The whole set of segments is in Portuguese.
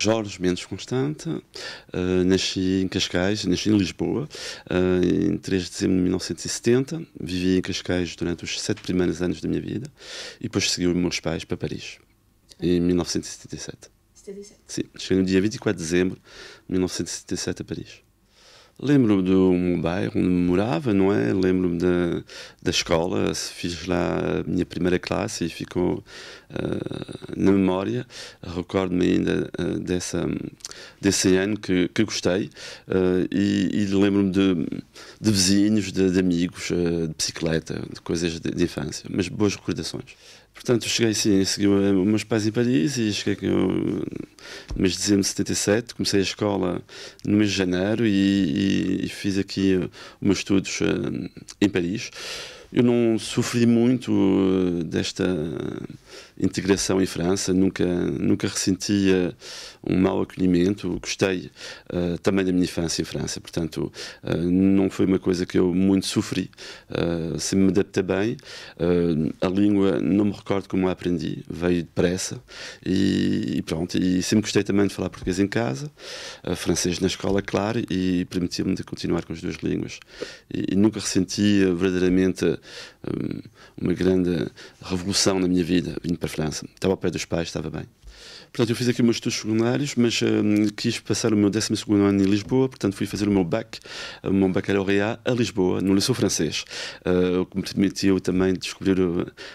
Jorge Mendes Constante, uh, nasci em Cascais, nasci em Lisboa uh, em 3 de dezembro de 1970, vivi em Cascais durante os sete primeiros anos da minha vida e depois segui os meus pais para Paris, em 1977. 77? Sim, cheguei no dia 24 de dezembro de 1977 a Paris. Lembro-me do meu bairro onde morava, não é? Lembro-me da, da escola, fiz lá a minha primeira classe e ficou uh, na memória. Recordo-me ainda uh, dessa, desse ano que, que gostei eh, e, e lembro-me de, de, vizinhos, de, de amigos, eh, de bicicleta, de coisas de, de infância, mas boas recordações. Portanto, cheguei sim, segui os meus pais em Paris e cheguei no mês de dezembro de 77, comecei a escola no mês de janeiro e, e, e fiz aqui os meus estudos em Paris. Eu não sofri muito desta integração em França, nunca, nunca ressenti eh, um mau acolhimento, gostei uh, também da minha infância em França, portanto uh, não foi uma coisa que eu muito sofri, uh, se me adaptei bem, a língua não me recordo como a aprendi, veio depressa e, e, pronto, e sempre gostei também de falar português em casa, francês na escola, claro, e permitiu-me de continuar com as duas línguas e, e nunca ressenti verdadeiramente uma grande revolução na minha vida de preferência Estava ao pé dos pais, estava bem. Portanto, eu fiz aqui meus estudos secundários, mas hum, quis passar o meu 12 ano em Lisboa, portanto, fui fazer o meu BAC, o meu bacalaureat, a Lisboa, no Liceu Francês. Uh, o que me permitiu também descobrir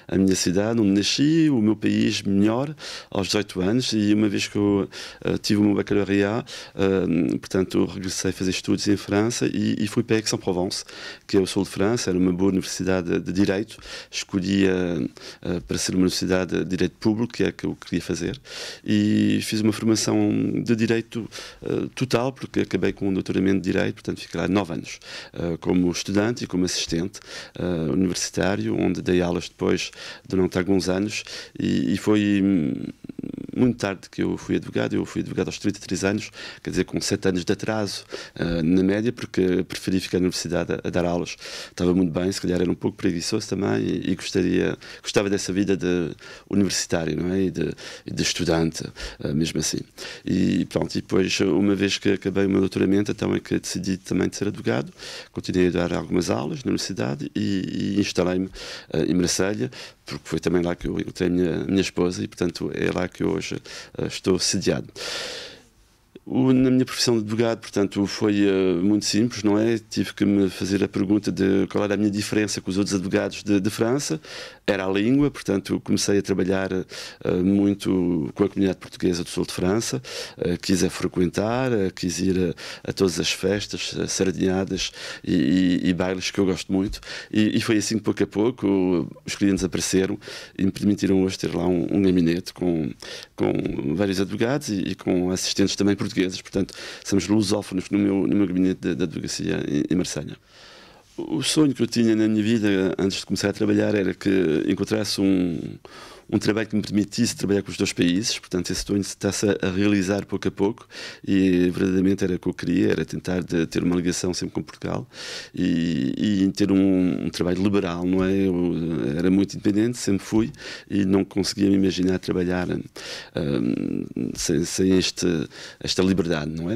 a minha cidade, onde nasci, o meu país melhor, aos 18 anos, e uma vez que eu uh, tive o meu bacalaureat, uh, hum, portanto, regressei a fazer estudos em França e, e fui para Aix-en-Provence, que é o sul de França, era uma boa universidade de Direito, escolhi eh, para ser uma universidade de Direito Público, que é o que eu queria fazer e fiz uma formação de direito uh, total, porque acabei com um doutoramento de direito, portanto fiquei lá nove anos uh, como estudante e como assistente uh, universitário, onde dei aulas depois durante alguns anos e, e foi hum, muito tarde que eu fui advogado, eu fui advogado aos 33 anos, quer dizer, com 7 anos de atraso uh, na média, porque preferi ficar na universidade a, a, dar aulas. Estava muito bem, se calhar era um pouco preguiçoso também e, e gostaria, gostava dessa vida de universitário, não é? E de, de estudante, uh, mesmo assim. E pronto, e depois, uma vez que acabei o meu doutoramento, então é que decidi também de ser advogado, continuei a dar algumas aulas na universidade e, e instalei-me uh, em Marselha porque foi também lá que eu encontrei a minha, minha esposa e, portanto, é lá que eu тоже, э, что сидят. O, na minha profissão de advogado, portanto, foi uh, muito simples, não é? Tive que me fazer a pergunta de qual era a minha diferença com os outros advogados de, de França. Era a língua, portanto, comecei a trabalhar uh, muito com a comunidade portuguesa do sul de França. Uh, quis a frequentar, quis ir a, a, todas as festas, a sardinhadas e, e, e, bailes que eu gosto muito. E, e foi assim que, pouco a pouco, os clientes apareceram e me permitiram hoje ter lá um, um gabinete com, com vários advogados e, e com assistentes também portugueses portuguesas, portanto, somos lusófonos no meu, no meu gabinete de, advocacia em, em Marselha. O sonho que eu tinha na minha vida, antes de começar a trabalhar, era que encontrasse um, um trabalho que me permitisse trabalhar com os dois países, portanto esse sonho está-se a realizar pouco a pouco e verdadeiramente era o que eu queria, era tentar ter uma ligação sempre com Portugal e, e ter um, um, trabalho liberal, não é? Eu eh, era muito independente, sempre fui e não conseguia me imaginar trabalhar um, eh, sem, sem este, esta liberdade, não é?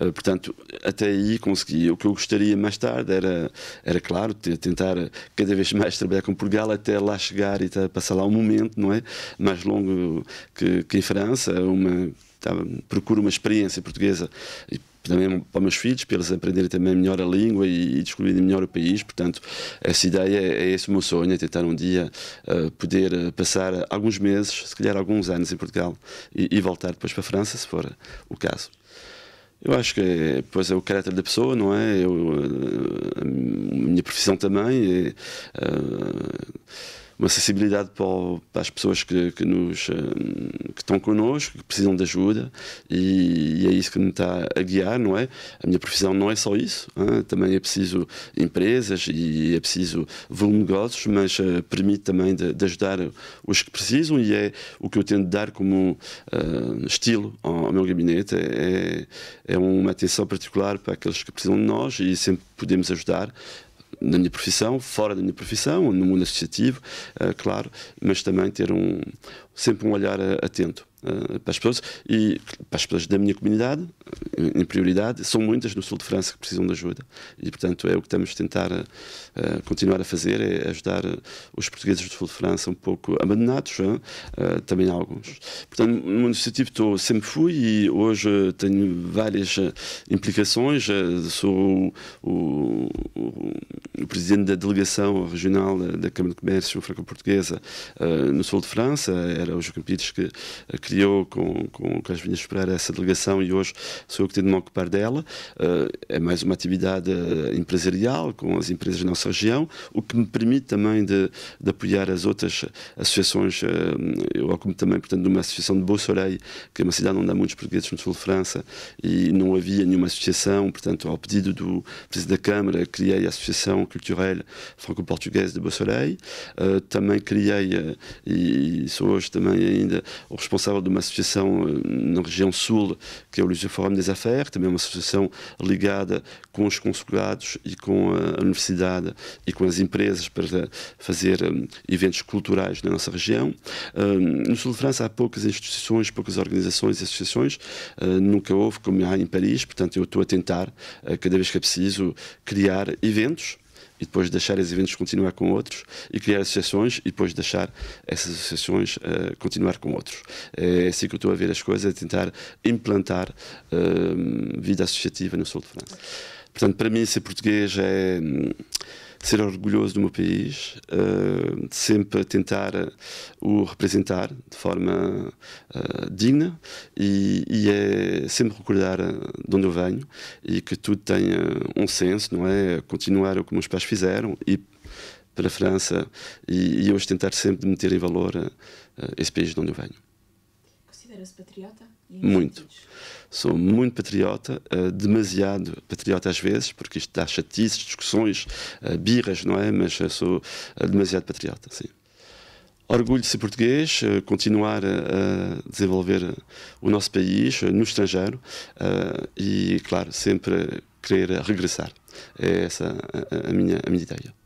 Uh, portanto, até aí consegui. O que eu gostaria mais tarde era, era claro, tentar cada vez mais trabalhar com Portugal até lá chegar e passar lá um momento, não é? é? Mais longo que, que em França, é uma, tá, procuro uma experiência portuguesa e, também para meus filhos, para eles aprenderem também melhor a língua e, e descobrirem melhor o país. Portanto, essa ideia é, é esse o meu sonho: é tentar um dia uh, poder eh, passar alguns meses, se calhar alguns anos em Portugal e, e voltar depois para a França, se for o caso. Eu acho que é, pois é o caráter da pessoa, não é? Eu, eh, a minha profissão também. É, uh, uma sensibilidade para, as pessoas que, que, nos, eh, que estão connosco, que precisam de ajuda, e, e, é isso que me está a guiar, não é? A minha profissão não é só isso, hein? também é preciso empresas e é preciso volume de negócios, mas uh, permite também de, de, ajudar os que precisam, e é o que eu tento dar como uh, estilo ao, ao, meu gabinete: é, é uma atenção particular para aqueles que precisam de nós e sempre podemos ajudar na minha profissão, fora da minha profissão, no mundo associativo, eh, claro, mas também ter um, sempre um olhar atento. Eh, para as pessoas e para as pessoas da minha comunidade, eh, em, prioridade, são muitas no sul de França que precisam de ajuda e, portanto, é o que estamos a tentar eh, continuar a fazer, é ajudar os portugueses do sul de França um pouco abandonados, também alguns. Portanto, no município estou, sempre fui e hoje tenho várias implicações, sou o, o, o presidente da delegação regional da, Câmara de Comércio Franco-Portuguesa no sul de França, era o Joaquim que, que eu, com, com, com as vinhas Pereira, essa delegação e hoje sou eu que tenho de me ocupar dela. Eh, é mais uma atividade eh, empresarial com as empresas da nossa região, o que me permite também de, de apoiar as outras associações. Eh, eu ocupo também, portanto, de uma associação de Beausoleil, que é uma cidade onde há muitos portugueses no sul de França e não havia nenhuma associação, portanto, ao pedido do Presidente da Câmara, criei a Associação Cultural Franco-Portuguesa de Beausoleil. Uh, também criei, e sou hoje também ainda o responsável de uma associação eh, na região sul, que é o Lusio Forum des Affaires, também é uma associação ligada com os consulados e com a universidade e com as empresas para fazer eh, eventos culturais na nossa região. Eh, no sul de França há poucas instituições, poucas organizações e associações, nunca houve como há em Paris, portanto eu estou a tentar, cada vez que é preciso, criar eventos e depois deixar esses eventos continuar com outros e criar associações e depois deixar essas associações uh, continuar com outros. É assim que eu estou a ver as coisas, é tentar implantar uh, vida associativa no sul de França. Portanto, para mim, ser português é. Hum, ser orgulhoso do meu país, uh, sempre tentar eh, o representar de forma uh, digna e, e, é sempre recordar de onde eu venho e que tudo tenha um senso, não é? Continuar o que meus pais fizeram e para a França e, e hoje tentar sempre meter em valor uh, esse país de onde eu venho. Considera-se patriota? Muito. Sou muito patriota, eh, demasiado patriota às vezes, porque isto dá chatices, discussões, eh, birras, não é? Mas eh, sou demasiado patriota, sim. Orgulho de ser português, continuar a desenvolver o nosso país no estrangeiro e, claro, sempre querer regressar. É essa a minha, a minha ideia.